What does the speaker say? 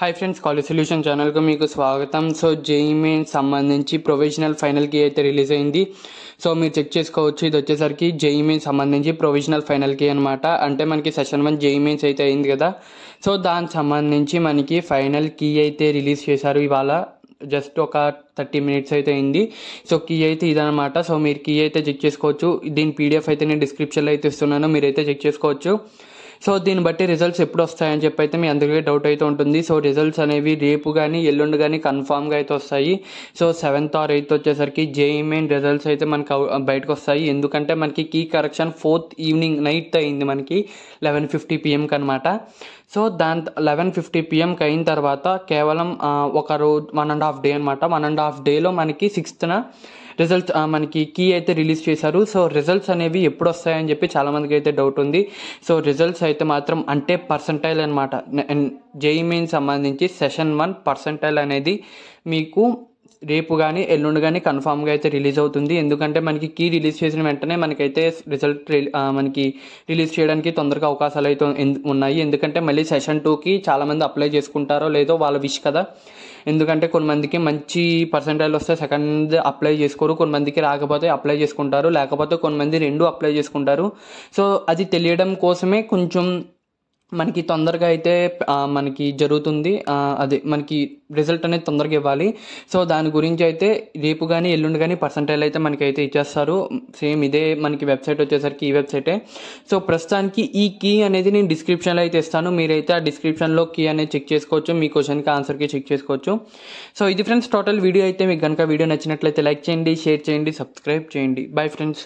hi friends college solution ఛానల్కి మీకు స్వాగతం సో జేఈ మెయిన్ సంబంధించి ప్రొవిజనల్ ఫైనల్కి అయితే రిలీజ్ అయింది సో మీరు చెక్ చేసుకోవచ్చు ఇది వచ్చేసరికి జేఈ మెయిన్ సంబంధించి ప్రొవిజనల్ ఫైనల్కి అనమాట అంటే మనకి సెషన్ వన్ జేఈ మెయిన్స్ అయితే అయింది కదా సో దానికి సంబంధించి మనకి ఫైనల్ కీ అయితే రిలీజ్ చేశారు ఇవాళ జస్ట్ ఒక థర్టీ మినిట్స్ అయితే అయింది సో కీ అయితే ఇదనమాట సో మీరు కీ అయితే చెక్ చేసుకోవచ్చు దీని పీడిఎఫ్ అయితే నేను డిస్క్రిప్షన్లో అయితే ఇస్తున్నాను మీరైతే చెక్ చేసుకోవచ్చు సో దీన్ని బట్టి రిజల్ట్స్ ఎప్పుడు వస్తాయని చెప్పి అయితే మీ అందరికీ డౌట్ అయితే ఉంటుంది సో రిజల్ట్స్ అనేవి రేపు కానీ ఎల్లుండి కానీ కన్ఫామ్గా అయితే వస్తాయి సో సెవెంత్ ఆర్ ఎయిత్ వచ్చేసరికి జేఈ మెయిన్ రిజల్ట్స్ అయితే మనకి బయటకు వస్తాయి ఎందుకంటే మనకి key correction fourth evening night అయింది మనకి లెవెన్ ఫిఫ్టీ పిఎంకి అనమాట సో దాని లెవెన్ ఫిఫ్టీ పిఎంకి అయిన తర్వాత కేవలం ఒక రోజు వన్ అండ్ హాఫ్ డే అనమాట వన్ అండ్ హాఫ్ డేలో మనకి సిక్స్త్న రిజల్ట్స్ మనకి కీ అయితే రిలీజ్ చేశారు సో రిజల్ట్స్ అనేవి ఎప్పుడు వస్తాయని చెప్పి చాలామందికి అయితే డౌట్ ఉంది సో రిజల్ట్స్ అయితే మాత్రం అంటే పర్సంటైల్ అనమాట జేఈ మెయిన్ సంబంధించి సెషన్ వన్ పర్సంటైల్ అనేది మీకు రేపు కానీ ఎల్లుండి కానీ కన్ఫామ్గా అయితే రిలీజ్ అవుతుంది ఎందుకంటే మనకి కీ రిలీజ్ చేసిన వెంటనే మనకైతే రిజల్ట్ మనకి రిలీజ్ చేయడానికి తొందరగా అవకాశాలు అయితే ఉన్నాయి ఎందుకంటే మళ్ళీ సెషన్ టూకి చాలామంది అప్లై చేసుకుంటారో లేదో వాళ్ళ విష్ కదా ఎందుకంటే కొంతమందికి మంచి పర్సంటేజ్ వస్తే సెకండ్ అప్లై చేసుకోరు కొంతమందికి రాకపోతే అప్లై చేసుకుంటారు లేకపోతే కొంతమంది రెండు అప్లై చేసుకుంటారు సో అది తెలియడం కోసమే కొంచెం మనకి తొందరగా అయితే మనకి జరుగుతుంది అదే మనకి రిజల్ట్ అనేది తొందరగా ఇవ్వాలి సో దాని గురించి అయితే రేపు కానీ ఎల్లుండి కానీ పర్సంటైల్ అయితే మనకి అయితే ఇచ్చేస్తారు సేమ్ ఇదే మనకి వెబ్సైట్ వచ్చేసరికి ఈ వెబ్సైటే సో ప్రస్తుతానికి ఈ కీ అనేది నేను డిస్క్రిప్షన్లో అయితే ఇస్తాను మీరైతే ఆ డిస్క్రిప్షన్లో కీ అనేది చెక్ చేసుకోవచ్చు మీ క్వశ్చన్కి ఆన్సర్కి చెక్ చేసుకోవచ్చు సో ఇది ఫ్రెండ్స్ టోటల్ వీడియో అయితే మీకు కనుక వీడియో నచ్చినట్లయితే లైక్ చేయండి షేర్ చేయండి సబ్స్క్రైబ్ చేయండి బాయ్ ఫ్రెండ్స్